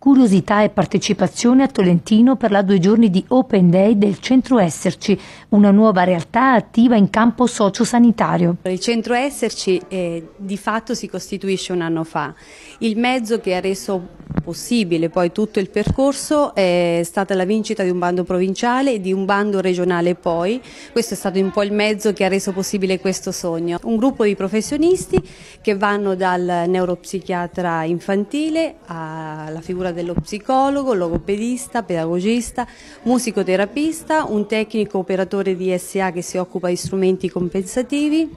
Curiosità e partecipazione a Tolentino per la due giorni di Open Day del Centro Esserci, una nuova realtà attiva in campo sociosanitario. Il Centro Esserci eh, di fatto si costituisce un anno fa. Il mezzo che ha reso possibile poi tutto il percorso è stata la vincita di un bando provinciale e di un bando regionale poi, questo è stato un po' il mezzo che ha reso possibile questo sogno. Un gruppo di professionisti che vanno dal neuropsichiatra infantile alla figura dello psicologo, logopedista, pedagogista, musicoterapista, un tecnico operatore di SA che si occupa di strumenti compensativi,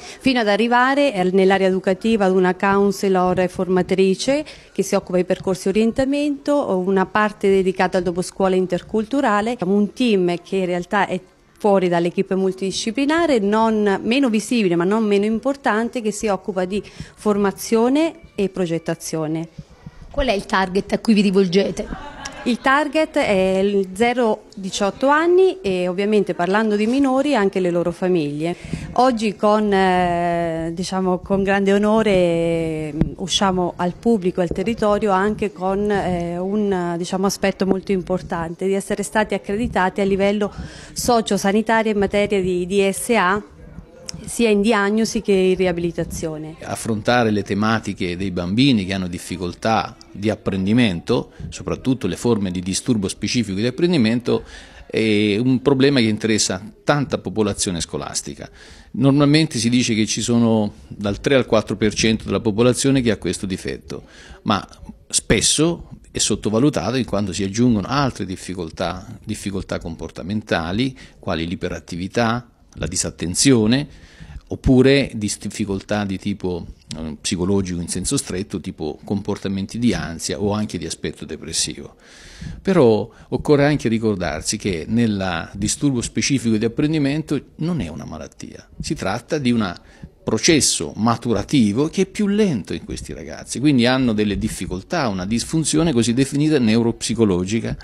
fino ad arrivare nell'area educativa ad una counselor formatrice che si occupa di percorsi orientamento, una parte dedicata al dopo scuola interculturale, un team che in realtà è fuori dall'equipe multidisciplinare, non, meno visibile ma non meno importante, che si occupa di formazione e progettazione. Qual è il target a cui vi rivolgete? Il target è 0-18 anni e ovviamente parlando di minori anche le loro famiglie. Oggi con, eh, diciamo, con grande onore mm, usciamo al pubblico, al territorio anche con eh, un diciamo, aspetto molto importante di essere stati accreditati a livello sociosanitario in materia di DSA sia in diagnosi che in riabilitazione. Affrontare le tematiche dei bambini che hanno difficoltà di apprendimento, soprattutto le forme di disturbo specifico di apprendimento, è un problema che interessa tanta popolazione scolastica. Normalmente si dice che ci sono dal 3 al 4% della popolazione che ha questo difetto, ma spesso è sottovalutato in quanto si aggiungono altre difficoltà, difficoltà comportamentali, quali l'iperattività, la disattenzione, oppure difficoltà di tipo eh, psicologico in senso stretto, tipo comportamenti di ansia o anche di aspetto depressivo. Però occorre anche ricordarsi che nel disturbo specifico di apprendimento non è una malattia, si tratta di un processo maturativo che è più lento in questi ragazzi, quindi hanno delle difficoltà, una disfunzione così definita neuropsicologica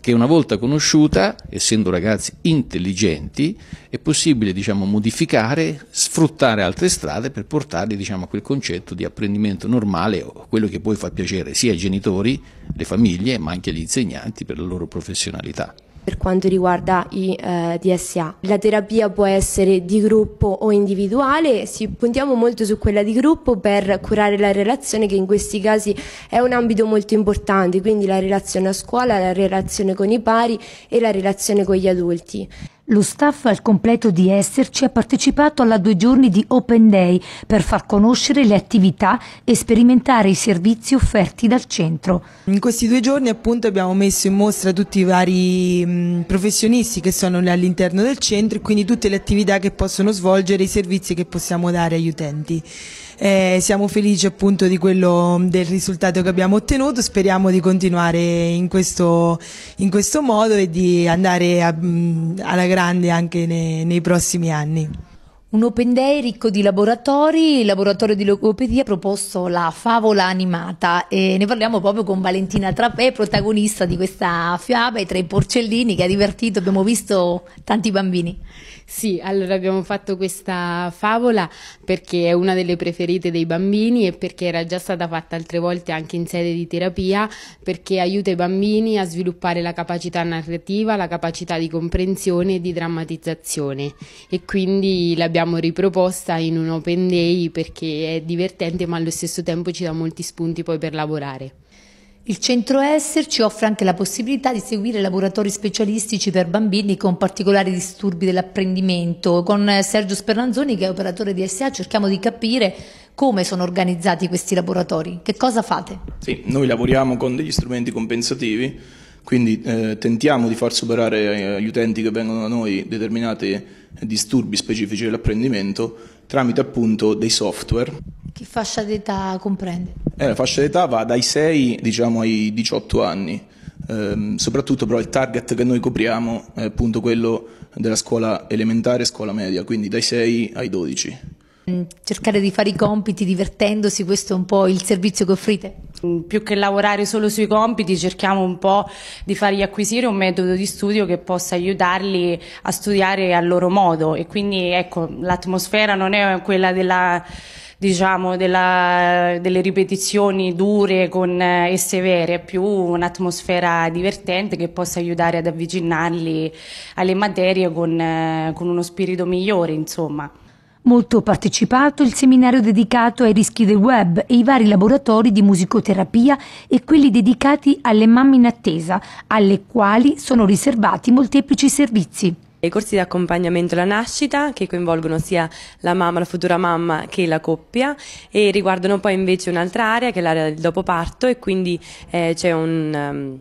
che una volta conosciuta, essendo ragazzi intelligenti, è possibile diciamo, modificare, sfruttare altre strade per portarli diciamo, a quel concetto di apprendimento normale, quello che poi fa piacere sia ai genitori, le famiglie, ma anche agli insegnanti per la loro professionalità per quanto riguarda i eh, DSA. La terapia può essere di gruppo o individuale, si puntiamo molto su quella di gruppo per curare la relazione che in questi casi è un ambito molto importante, quindi la relazione a scuola, la relazione con i pari e la relazione con gli adulti. Lo staff al completo di Esserci ha partecipato alla due giorni di Open Day per far conoscere le attività e sperimentare i servizi offerti dal centro. In questi due giorni appunto abbiamo messo in mostra tutti i vari professionisti che sono all'interno del centro e quindi tutte le attività che possono svolgere, i servizi che possiamo dare agli utenti eh, siamo felici appunto di quello, del risultato che abbiamo ottenuto, speriamo di continuare in questo, in questo modo e di andare a, mm, alla grande anche nei, nei prossimi anni un open day ricco di laboratori, il laboratorio di logopedia ha proposto la favola animata e ne parliamo proprio con Valentina Trappè, protagonista di questa fiaba e tra i porcellini che ha divertito, abbiamo visto tanti bambini. Sì, allora abbiamo fatto questa favola perché è una delle preferite dei bambini e perché era già stata fatta altre volte anche in sede di terapia perché aiuta i bambini a sviluppare la capacità narrativa, la capacità di comprensione e di drammatizzazione e quindi l'abbiamo l'abbiamo riproposta in un open day perché è divertente ma allo stesso tempo ci dà molti spunti poi per lavorare. Il centro Esser ci offre anche la possibilità di seguire laboratori specialistici per bambini con particolari disturbi dell'apprendimento. Con eh, Sergio Speranzoni, che è operatore di SA, cerchiamo di capire come sono organizzati questi laboratori, che cosa fate? Sì, noi lavoriamo con degli strumenti compensativi quindi eh, tentiamo di far superare agli eh, utenti che vengono da noi determinati eh, disturbi specifici dell'apprendimento tramite appunto dei software. Che fascia d'età comprende? Eh, la fascia d'età va dai 6 diciamo, ai 18 anni. Eh, soprattutto però il target che noi copriamo è appunto quello della scuola elementare e scuola media, quindi dai 6 ai 12. Mm, cercare di fare i compiti divertendosi, questo è un po' il servizio che offrite? Mm, più che lavorare solo sui compiti cerchiamo un po' di fargli acquisire un metodo di studio che possa aiutarli a studiare al loro modo e quindi ecco l'atmosfera non è quella della diciamo, della, delle ripetizioni dure con, eh, e severe, più un'atmosfera divertente che possa aiutare ad avvicinarli alle materie con, eh, con uno spirito migliore, insomma. Molto partecipato il seminario dedicato ai rischi del web e i vari laboratori di musicoterapia e quelli dedicati alle mamme in attesa, alle quali sono riservati molteplici servizi. I corsi di accompagnamento alla nascita che coinvolgono sia la mamma, la futura mamma che la coppia e riguardano poi invece un'altra area che è l'area del dopoparto e quindi eh, c'è un... Um,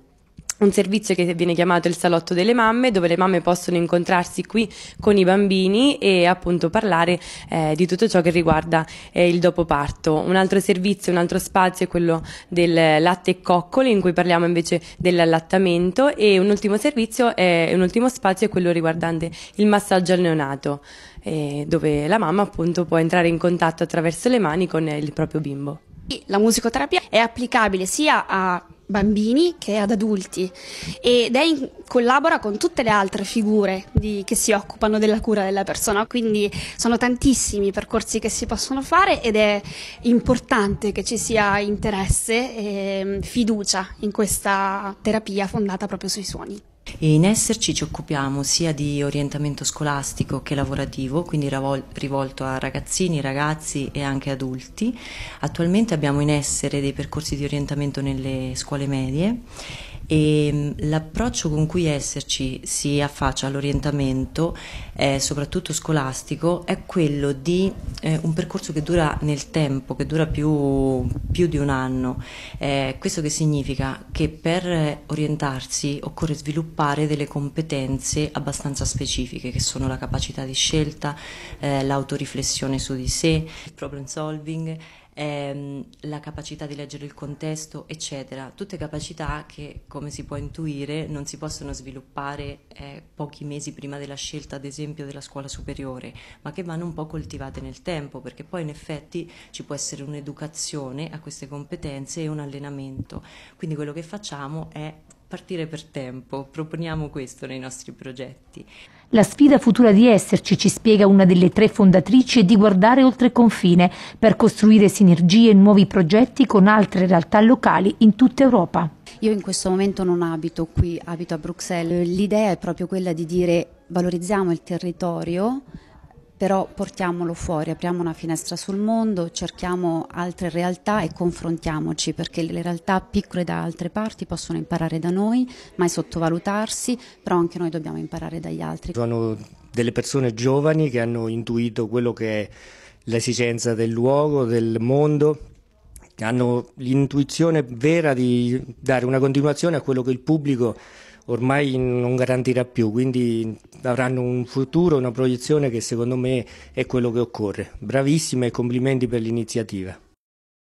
un servizio che viene chiamato il salotto delle mamme dove le mamme possono incontrarsi qui con i bambini e appunto parlare eh, di tutto ciò che riguarda eh, il dopo parto. Un altro servizio, un altro spazio è quello del latte e coccole in cui parliamo invece dell'allattamento e un ultimo servizio, è, un ultimo spazio è quello riguardante il massaggio al neonato eh, dove la mamma appunto può entrare in contatto attraverso le mani con il proprio bimbo. La musicoterapia è applicabile sia a bambini che ad adulti ed è in, collabora con tutte le altre figure di, che si occupano della cura della persona, quindi sono tantissimi i percorsi che si possono fare ed è importante che ci sia interesse e mm, fiducia in questa terapia fondata proprio sui suoni. E in esserci ci occupiamo sia di orientamento scolastico che lavorativo, quindi rivolto a ragazzini, ragazzi e anche adulti. Attualmente abbiamo in essere dei percorsi di orientamento nelle scuole medie e mm, l'approccio con cui esserci si affaccia all'orientamento, eh, soprattutto scolastico, è quello di eh, un percorso che dura nel tempo, che dura più, più di un anno. Eh, questo che significa che per orientarsi occorre sviluppare delle competenze abbastanza specifiche, che sono la capacità di scelta, eh, l'autoriflessione su di sé, il problem solving, ehm, la capacità di leggere il contesto, eccetera. Tutte capacità che, come si può intuire, non si possono sviluppare eh, pochi mesi prima della scelta, ad esempio, della scuola superiore, ma che vanno un po' coltivate nel tempo, perché poi in effetti ci può essere un'educazione a queste competenze e un allenamento. Quindi quello che facciamo è partire per tempo, proponiamo questo nei nostri progetti. La sfida futura di esserci, ci spiega una delle tre fondatrici, è di guardare oltre confine per costruire sinergie e nuovi progetti con altre realtà locali in tutta Europa. Io in questo momento non abito qui, abito a Bruxelles. L'idea è proprio quella di dire valorizziamo il territorio, però portiamolo fuori, apriamo una finestra sul mondo, cerchiamo altre realtà e confrontiamoci perché le realtà piccole da altre parti possono imparare da noi, mai sottovalutarsi, però anche noi dobbiamo imparare dagli altri. Sono delle persone giovani che hanno intuito quello che è l'esigenza del luogo, del mondo, che hanno l'intuizione vera di dare una continuazione a quello che il pubblico ormai non garantirà più, quindi avranno un futuro, una proiezione che secondo me è quello che occorre. Bravissima e complimenti per l'iniziativa.